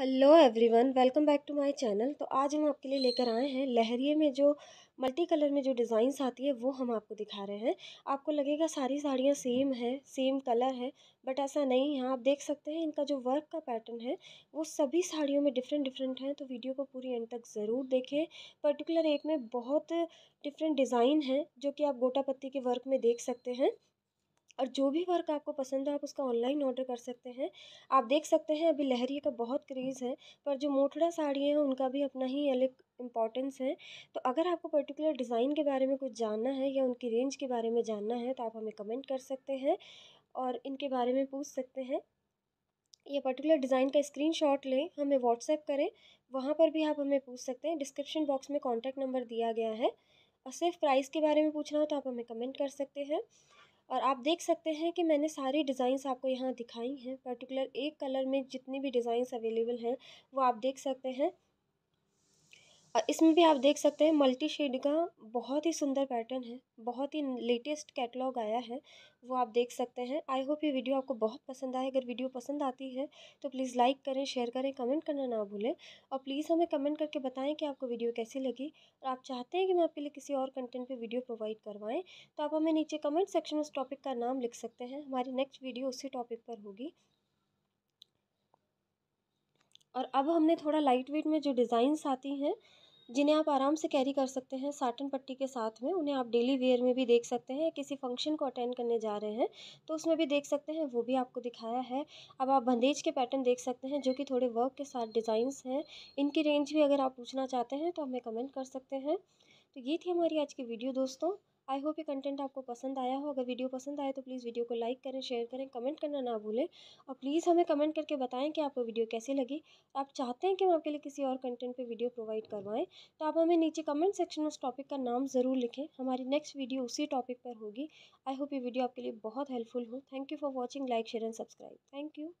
hello everyone welcome back to my channel तो आज हम आपके लिए लेकर आए हैं लहरिए में जो मल्टी कलर में जो डिज़ाइंस आती है वो हम आपको दिखा रहे हैं आपको लगेगा सारी साड़ियाँ सेम है सेम कलर है बट ऐसा नहीं है आप देख सकते हैं इनका जो वर्क का पैटर्न है वो सभी साड़ियों में डिफरेंट डिफरेंट हैं तो वीडियो को पूरी एंड तक ज़रूर देखें पर्टिकुलर एक में बहुत डिफरेंट डिज़ाइन है जो कि आप गोटा पत्ती के वर्क में देख सकते हैं और जो भी वर्क आपको पसंद हो आप उसका ऑनलाइन ऑर्डर कर सकते हैं आप देख सकते हैं अभी लहरिए का बहुत क्रेज़ है पर जो मोटड़ा साड़ी हैं उनका भी अपना ही अलग इम्पॉर्टेंस है तो अगर आपको पर्टिकुलर डिज़ाइन के बारे में कुछ जानना है या उनकी रेंज के बारे में जानना है तो आप हमें कमेंट कर सकते हैं और इनके बारे में पूछ सकते हैं या पर्टिकुलर डिज़ाइन का स्क्रीनशॉट लें हमें व्हाट्सएप करें वहाँ पर भी आप हमें पूछ सकते हैं डिस्क्रिप्शन बॉक्स में कॉन्टैक्ट नंबर दिया गया है और सिर्फ प्राइस के बारे में पूछना हो तो आप हमें कमेंट कर सकते हैं और आप देख सकते हैं कि मैंने सारी डिज़ाइंस आपको यहाँ दिखाई हैं पर्टिकुलर एक कलर में जितनी भी डिज़ाइंस अवेलेबल हैं वो आप देख सकते हैं इसमें भी आप देख सकते हैं मल्टी शेड का बहुत ही सुंदर पैटर्न है बहुत ही लेटेस्ट कैटलॉग आया है वो आप देख सकते हैं आई होप ये वीडियो आपको बहुत पसंद आए अगर वीडियो पसंद आती है तो प्लीज़ लाइक करें शेयर करें कमेंट करना ना भूलें और प्लीज़ हमें कमेंट करके बताएं कि आपको वीडियो कैसी लगी और आप चाहते हैं कि मैं आपके लिए किसी और कंटेंट पर वीडियो प्रोवाइड करवाएँ तो आप हमें नीचे कमेंट सेक्शन में उस टॉपिक का नाम लिख सकते हैं हमारी नेक्स्ट वीडियो उसी टॉपिक पर होगी और अब हमने थोड़ा लाइट वेट में जो डिज़ाइंस आती हैं जिन्हें आप आराम से कैरी कर सकते हैं साटन पट्टी के साथ में उन्हें आप डेली वेयर में भी देख सकते हैं किसी फंक्शन को अटेंड करने जा रहे हैं तो उसमें भी देख सकते हैं वो भी आपको दिखाया है अब आप बंदेज के पैटर्न देख सकते हैं जो कि थोड़े वर्क के साथ डिज़ाइंस हैं इनकी रेंज भी अगर आप पूछना चाहते हैं तो हमें कमेंट कर सकते हैं तो ये थी हमारी आज की वीडियो दोस्तों आई होप ये कंटेंट आपको पसंद आया हो अगर वीडियो पसंद आए तो प्लीज़ वीडियो को लाइक करें शेयर करें कमेंट करना ना भूलें और प्लीज़ हमें कमेंट करके बताएं कि आपको वीडियो कैसी लगी आप चाहते हैं कि हम आपके लिए किसी और कंटेंट पर वीडियो प्रोवाइड करवाएं तो आप हमें नीचे कमेंट सेक्शन में उस टॉपिक का नाम ज़रूर लिखें हमारी नेक्स्ट वीडियो उसी टॉपिक पर होगी आई होप ये वीडियो आपके लिए बहुत हेल्पफुल हो thank you for watching like share and subscribe thank you